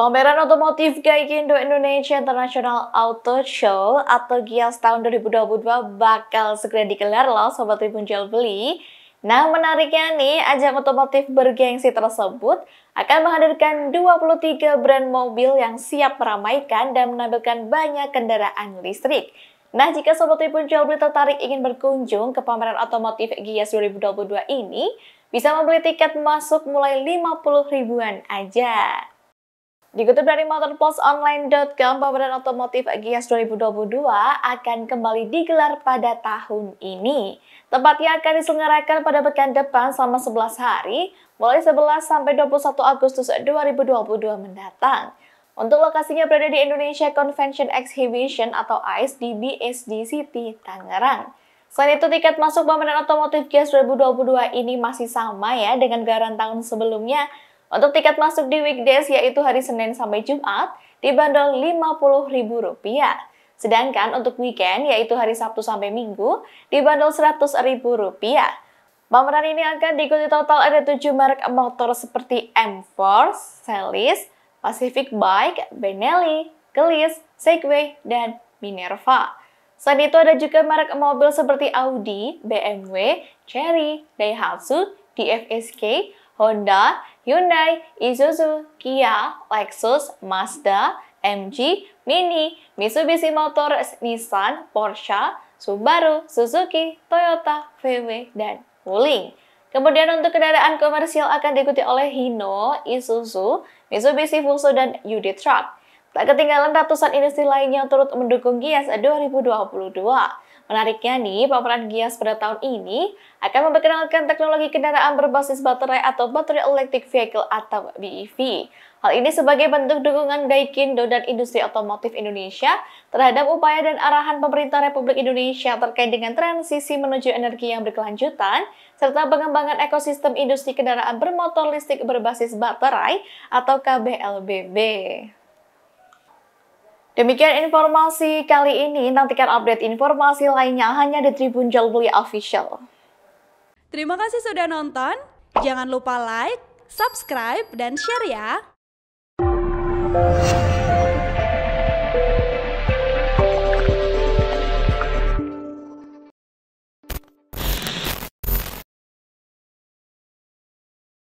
Pameran otomotif Gaikindo Indonesia International Auto Show atau GIAS tahun 2022 bakal segera dikelar loh Sobat Tribun Jual Beli. Nah menariknya nih, ajang otomotif bergengsi tersebut akan menghadirkan 23 brand mobil yang siap meramaikan dan menampilkan banyak kendaraan listrik. Nah, jika Sobat Tribun Jual Beli tertarik ingin berkunjung ke pameran otomotif GIAS 2022 ini, bisa membeli tiket masuk mulai 50 ribuan aja. Dikutip dari motorplusonline.com, pameran otomotif Gias 2022 akan kembali digelar pada tahun ini. Tempatnya akan diselenggarakan pada pekan depan selama 11 hari, mulai 11 sampai 21 Agustus 2022 mendatang. Untuk lokasinya berada di Indonesia Convention Exhibition atau ICE di BSD City, Tangerang. Selain itu, tiket masuk pameran otomotif Gias 2022 ini masih sama ya dengan garan tahun sebelumnya, untuk tiket masuk di weekdays yaitu hari Senin sampai Jumat dibanderol Rp50.000. Sedangkan untuk weekend yaitu hari Sabtu sampai Minggu dibanderol Rp100.000. Pameran ini akan diikuti total ada 7 merek motor seperti M4, Celis, Pacific Bike, Benelli, Kelis, Segway, dan Minerva. Selain itu ada juga merek mobil seperti Audi, BMW, Cherry, Daihatsu, DFSK, Honda, Hyundai, Isuzu, Kia, Lexus, Mazda, MG, Mini, Mitsubishi Motor, Nissan, Porsche, Subaru, Suzuki, Toyota, VW, dan Wuling. Kemudian untuk kendaraan komersial akan diikuti oleh Hino, Isuzu, Mitsubishi Fuso, dan UD Truck. Tak ketinggalan ratusan industri lainnya turut mendukung GIAS 2022. Menariknya nih, pameran Gias pada tahun ini akan memperkenalkan teknologi kendaraan berbasis baterai atau Battery Electric Vehicle atau BEV. Hal ini sebagai bentuk dukungan Daikindo dan industri otomotif Indonesia terhadap upaya dan arahan pemerintah Republik Indonesia terkait dengan transisi menuju energi yang berkelanjutan serta pengembangan ekosistem industri kendaraan bermotor listrik berbasis baterai atau KBLBB. Demikian informasi kali ini, nantikan update informasi lainnya hanya di Tribun Jalbuli Official. Terima kasih sudah nonton, jangan lupa like, subscribe, dan share ya!